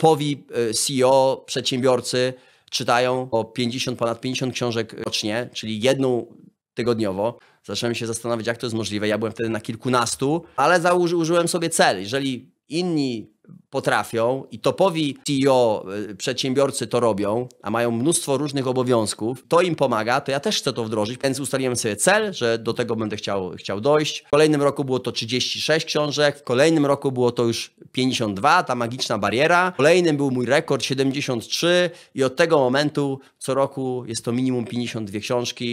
topowi e, CEO, przedsiębiorcy czytają o 50, ponad 50 książek rocznie, czyli jedną tygodniowo. Zacząłem się zastanawiać, jak to jest możliwe. Ja byłem wtedy na kilkunastu, ale założyłem sobie cel. Jeżeli inni potrafią i topowi CEO, e, przedsiębiorcy to robią, a mają mnóstwo różnych obowiązków, to im pomaga, to ja też chcę to wdrożyć, więc ustaliłem sobie cel, że do tego będę chciał, chciał dojść. W kolejnym roku było to 36 książek, w kolejnym roku było to już 52, ta magiczna bariera. Kolejnym był mój rekord 73 i od tego momentu co roku jest to minimum 52 książki.